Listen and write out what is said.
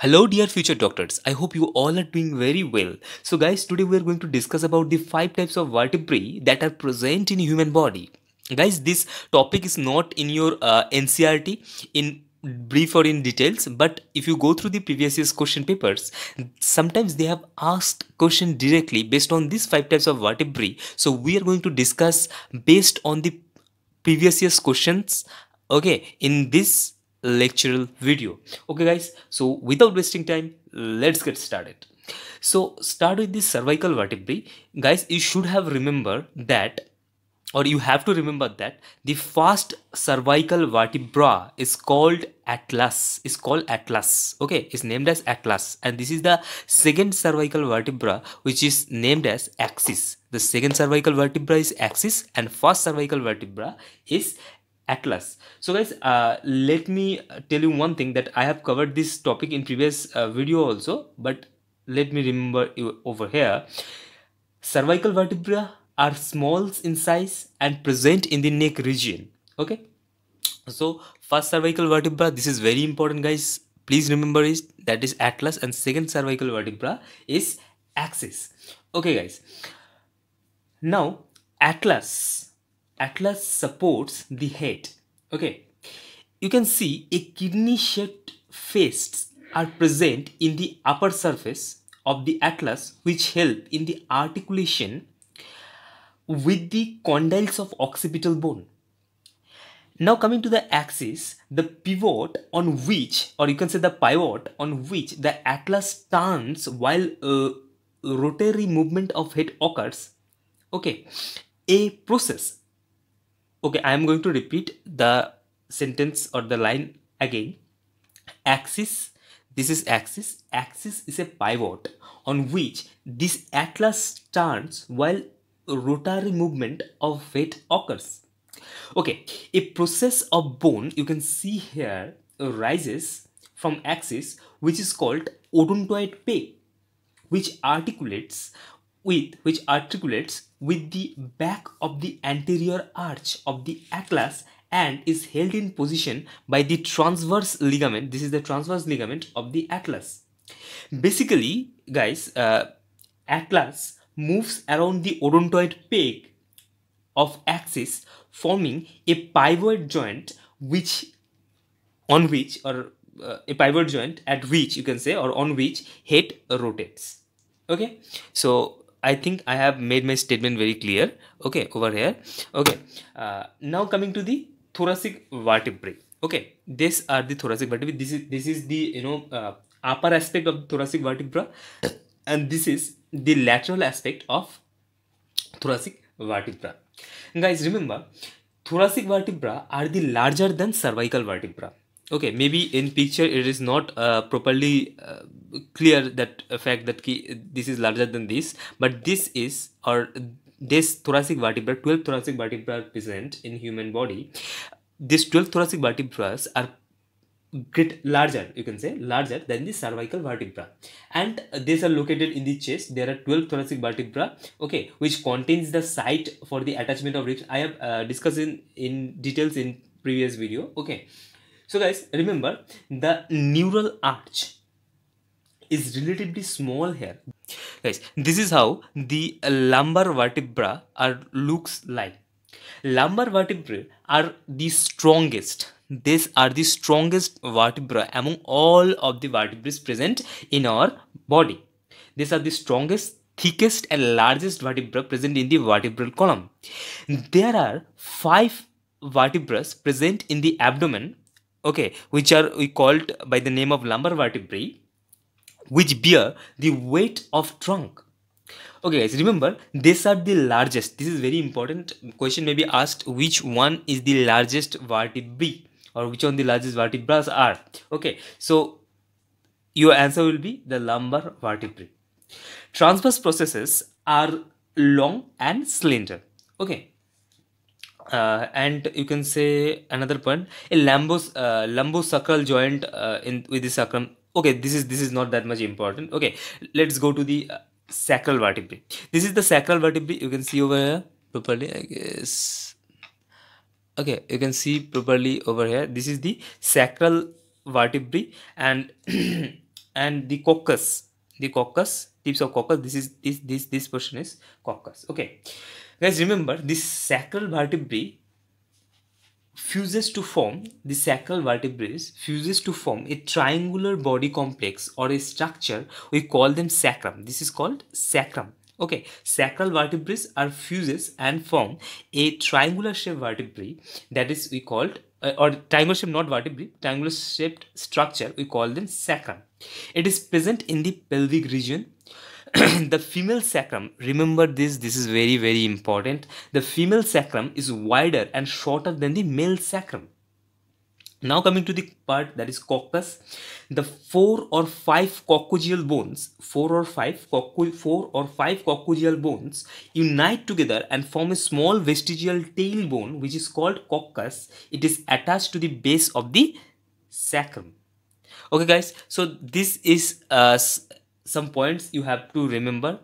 Hello dear future doctors, I hope you all are doing very well. So guys, today we are going to discuss about the 5 types of vertebrae that are present in human body. Guys, this topic is not in your uh, NCRT in brief or in details but if you go through the previous year's question papers sometimes they have asked question directly based on these five types of vertebrae so we are going to discuss based on the previous year's questions okay in this lectural video okay guys so without wasting time let's get started so start with the cervical vertebrae guys you should have remember that or you have to remember that the first cervical vertebra is called atlas is called atlas okay it's named as atlas and this is the second cervical vertebra which is named as axis the second cervical vertebra is axis and first cervical vertebra is atlas so guys uh, let me tell you one thing that i have covered this topic in previous uh, video also but let me remember you over here cervical vertebra are small in size and present in the neck region okay so first cervical vertebra this is very important guys please remember is that is atlas and second cervical vertebra is axis okay guys now atlas Atlas supports the head. Okay, you can see a kidney-shaped face are present in the upper surface of the atlas which help in the articulation with the condyles of occipital bone. Now coming to the axis, the pivot on which or you can say the pivot on which the atlas turns while a rotary movement of head occurs. Okay, a process okay i am going to repeat the sentence or the line again axis this is axis axis is a pivot on which this atlas turns while rotary movement of it occurs okay a process of bone you can see here rises from axis which is called odontoid pay which articulates which articulates with the back of the anterior arch of the atlas and is held in position by the transverse ligament. This is the transverse ligament of the atlas. Basically, guys, uh, atlas moves around the odontoid peg of axis forming a pivot joint which on which or uh, a pivot joint at which you can say or on which head rotates okay so I think I have made my statement very clear. Okay, over here. Okay, uh, now coming to the thoracic vertebrae. Okay, these are the thoracic vertebrae. This is this is the you know uh, upper aspect of thoracic vertebra, and this is the lateral aspect of thoracic vertebra. Guys, remember thoracic vertebra are the larger than cervical vertebra okay maybe in picture it is not uh, properly uh, clear that uh, fact that ki, this is larger than this but this is or this thoracic vertebra 12 thoracic vertebra present in human body these 12 thoracic vertebra are great larger you can say larger than the cervical vertebra and these are located in the chest there are 12 thoracic vertebra okay which contains the site for the attachment of ribs i have uh, discussed in in details in previous video okay so guys, remember the neural arch is relatively small here. Guys, this is how the lumbar vertebra are looks like. Lumbar vertebrae are the strongest. These are the strongest vertebra among all of the vertebrae present in our body. These are the strongest thickest and largest vertebra present in the vertebral column. There are five vertebrae present in the abdomen okay which are we called by the name of lumbar vertebrae which bear the weight of trunk okay guys remember these are the largest this is very important question may be asked which one is the largest vertebrae or which one the largest vertebrae are okay so your answer will be the lumbar vertebrae transverse processes are long and slender okay uh, and you can say another point a lumbos uh, sacral joint uh, in with the sacrum okay this is this is not that much important okay let's go to the uh, sacral vertebrae this is the sacral vertebrae you can see over here properly i guess okay you can see properly over here this is the sacral vertebrae and and the coccus the coccus tips of coccus this is this this this portion is coccus okay guys remember this sacral vertebrae fuses to form the sacral vertebrae fuses to form a triangular body complex or a structure we call them sacrum this is called sacrum okay sacral vertebrae are fuses and form a triangular shaped vertebrae that is we called uh, or triangular shaped not vertebrae triangular shaped structure we call them sacrum it is present in the pelvic region the female sacrum remember this this is very very important the female sacrum is wider and shorter than the male sacrum now coming to the part that is coccus, the four or five coccogeal bones, four or five four or five coccogeal bones unite together and form a small vestigial tail bone which is called coccus. It is attached to the base of the sacrum. Okay guys, so this is uh, some points you have to remember